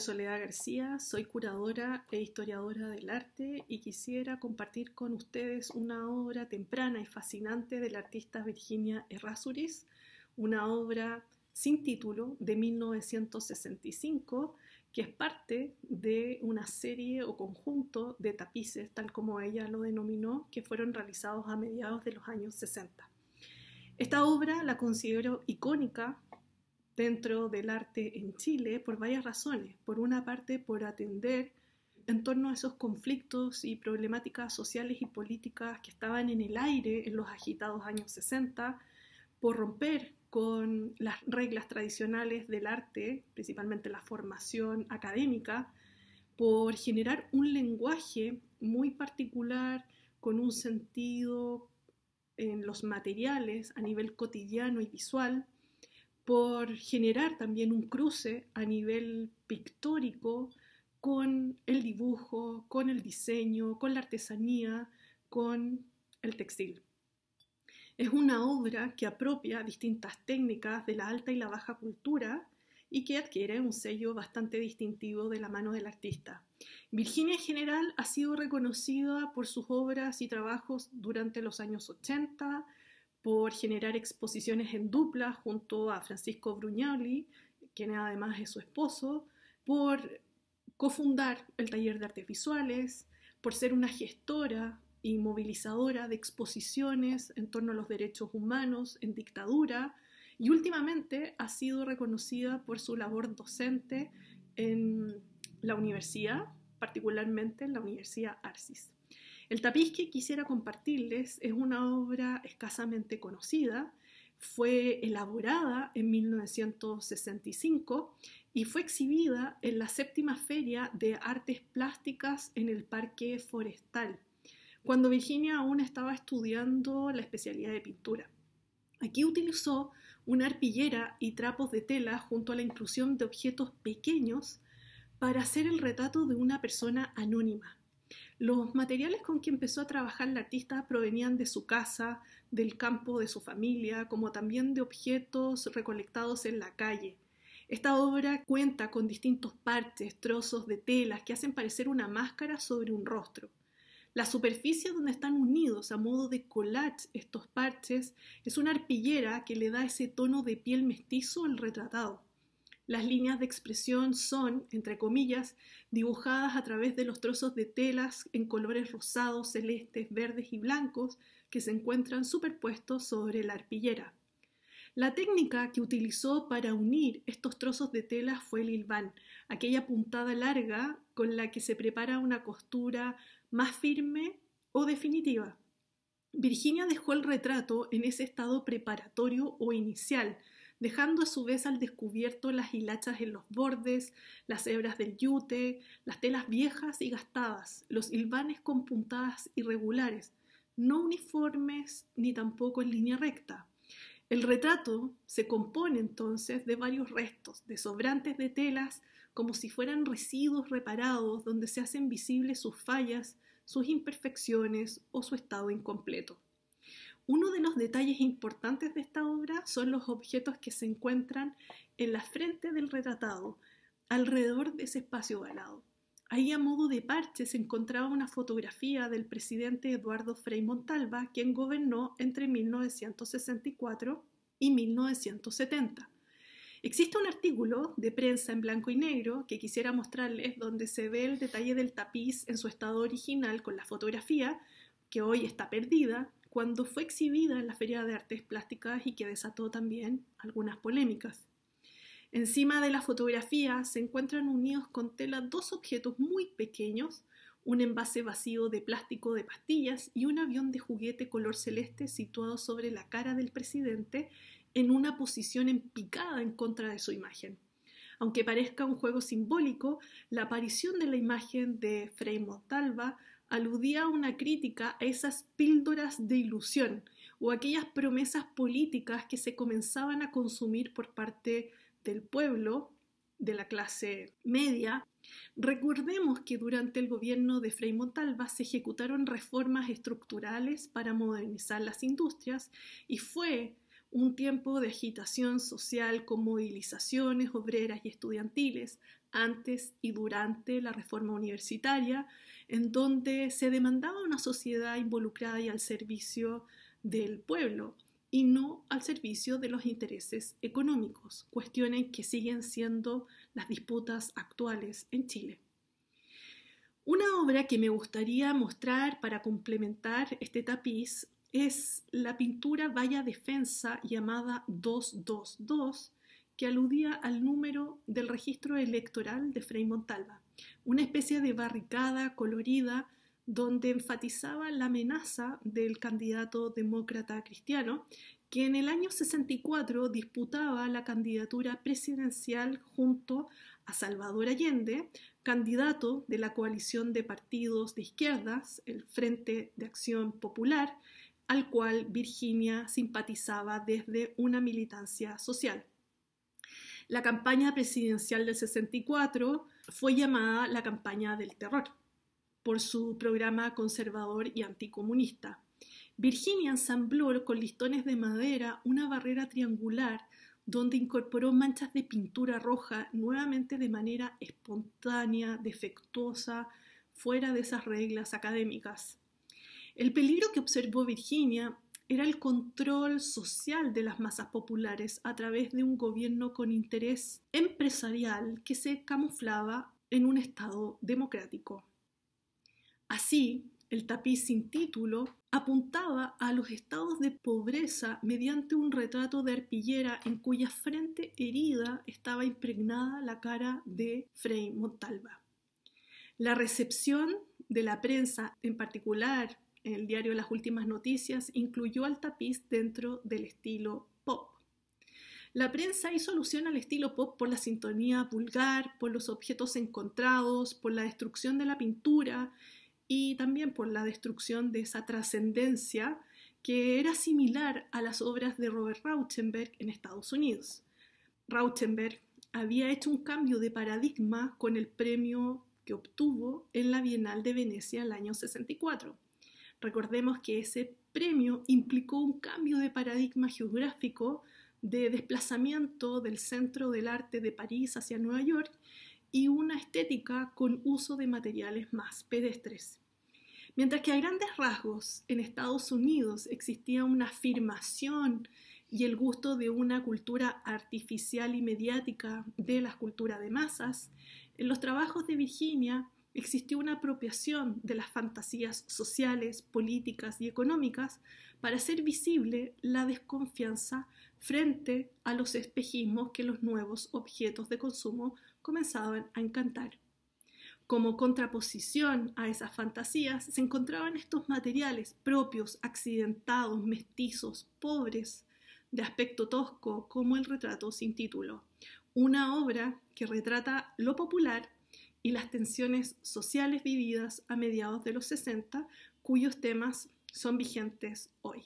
Soledad García, soy curadora e historiadora del arte y quisiera compartir con ustedes una obra temprana y fascinante de la artista Virginia Errázuriz, una obra sin título de 1965 que es parte de una serie o conjunto de tapices, tal como ella lo denominó, que fueron realizados a mediados de los años 60. Esta obra la considero icónica dentro del arte en Chile por varias razones. Por una parte, por atender en torno a esos conflictos y problemáticas sociales y políticas que estaban en el aire en los agitados años 60, por romper con las reglas tradicionales del arte, principalmente la formación académica, por generar un lenguaje muy particular con un sentido en los materiales a nivel cotidiano y visual, por generar también un cruce a nivel pictórico con el dibujo, con el diseño, con la artesanía, con el textil. Es una obra que apropia distintas técnicas de la alta y la baja cultura y que adquiere un sello bastante distintivo de la mano del artista. Virginia en general ha sido reconocida por sus obras y trabajos durante los años 80, por generar exposiciones en dupla junto a Francisco Brugnoli, quien además es su esposo, por cofundar el taller de artes visuales, por ser una gestora y movilizadora de exposiciones en torno a los derechos humanos en dictadura y últimamente ha sido reconocida por su labor docente en la universidad, particularmente en la Universidad Arcis. El tapiz que quisiera compartirles es una obra escasamente conocida, fue elaborada en 1965 y fue exhibida en la séptima feria de artes plásticas en el Parque Forestal, cuando Virginia aún estaba estudiando la especialidad de pintura. Aquí utilizó una arpillera y trapos de tela junto a la inclusión de objetos pequeños para hacer el retrato de una persona anónima. Los materiales con que empezó a trabajar la artista provenían de su casa, del campo de su familia, como también de objetos recolectados en la calle. Esta obra cuenta con distintos parches, trozos de telas que hacen parecer una máscara sobre un rostro. La superficie donde están unidos a modo de collage estos parches es una arpillera que le da ese tono de piel mestizo al retratado. Las líneas de expresión son, entre comillas, dibujadas a través de los trozos de telas en colores rosados, celestes, verdes y blancos que se encuentran superpuestos sobre la arpillera. La técnica que utilizó para unir estos trozos de telas fue el hilván, aquella puntada larga con la que se prepara una costura más firme o definitiva. Virginia dejó el retrato en ese estado preparatorio o inicial, dejando a su vez al descubierto las hilachas en los bordes, las hebras del yute, las telas viejas y gastadas, los hilvanes con puntadas irregulares, no uniformes ni tampoco en línea recta. El retrato se compone entonces de varios restos, de sobrantes de telas, como si fueran residuos reparados donde se hacen visibles sus fallas, sus imperfecciones o su estado incompleto. Uno de los detalles importantes de esta obra son los objetos que se encuentran en la frente del retratado, alrededor de ese espacio ovalado. Ahí a modo de parche se encontraba una fotografía del presidente Eduardo Frei Montalva, quien gobernó entre 1964 y 1970. Existe un artículo de prensa en blanco y negro que quisiera mostrarles donde se ve el detalle del tapiz en su estado original con la fotografía, que hoy está perdida, cuando fue exhibida en la Feria de Artes Plásticas y que desató también algunas polémicas. Encima de la fotografía se encuentran unidos con tela dos objetos muy pequeños, un envase vacío de plástico de pastillas y un avión de juguete color celeste situado sobre la cara del presidente en una posición empicada en contra de su imagen. Aunque parezca un juego simbólico, la aparición de la imagen de Frei Montalva aludía a una crítica a esas píldoras de ilusión o aquellas promesas políticas que se comenzaban a consumir por parte del pueblo, de la clase media. Recordemos que durante el gobierno de Frei Montalva se ejecutaron reformas estructurales para modernizar las industrias y fue un tiempo de agitación social con movilizaciones obreras y estudiantiles antes y durante la reforma universitaria, en donde se demandaba una sociedad involucrada y al servicio del pueblo y no al servicio de los intereses económicos, cuestiones que siguen siendo las disputas actuales en Chile. Una obra que me gustaría mostrar para complementar este tapiz es la pintura Valla Defensa llamada 222, que aludía al número del registro electoral de Frei Montalva, una especie de barricada colorida donde enfatizaba la amenaza del candidato demócrata cristiano, que en el año 64 disputaba la candidatura presidencial junto a Salvador Allende, candidato de la coalición de partidos de izquierdas, el Frente de Acción Popular, al cual Virginia simpatizaba desde una militancia social. La campaña presidencial del 64 fue llamada la campaña del terror por su programa conservador y anticomunista. Virginia ensambló con listones de madera una barrera triangular donde incorporó manchas de pintura roja nuevamente de manera espontánea, defectuosa, fuera de esas reglas académicas. El peligro que observó Virginia era el control social de las masas populares a través de un gobierno con interés empresarial que se camuflaba en un Estado democrático. Así, el tapiz sin título apuntaba a los estados de pobreza mediante un retrato de arpillera en cuya frente herida estaba impregnada la cara de Frei Montalva. La recepción de la prensa, en particular el diario Las Últimas Noticias incluyó al tapiz dentro del estilo pop. La prensa hizo alusión al estilo pop por la sintonía vulgar, por los objetos encontrados, por la destrucción de la pintura y también por la destrucción de esa trascendencia que era similar a las obras de Robert Rauschenberg en Estados Unidos. Rauschenberg había hecho un cambio de paradigma con el premio que obtuvo en la Bienal de Venecia el año 64. Recordemos que ese premio implicó un cambio de paradigma geográfico de desplazamiento del centro del arte de París hacia Nueva York y una estética con uso de materiales más pedestres. Mientras que a grandes rasgos en Estados Unidos existía una afirmación y el gusto de una cultura artificial y mediática de la culturas de masas, en los trabajos de Virginia existió una apropiación de las fantasías sociales, políticas y económicas para hacer visible la desconfianza frente a los espejismos que los nuevos objetos de consumo comenzaban a encantar. Como contraposición a esas fantasías se encontraban estos materiales propios, accidentados, mestizos, pobres, de aspecto tosco, como el retrato sin título, una obra que retrata lo popular y las tensiones sociales vividas a mediados de los 60, cuyos temas son vigentes hoy.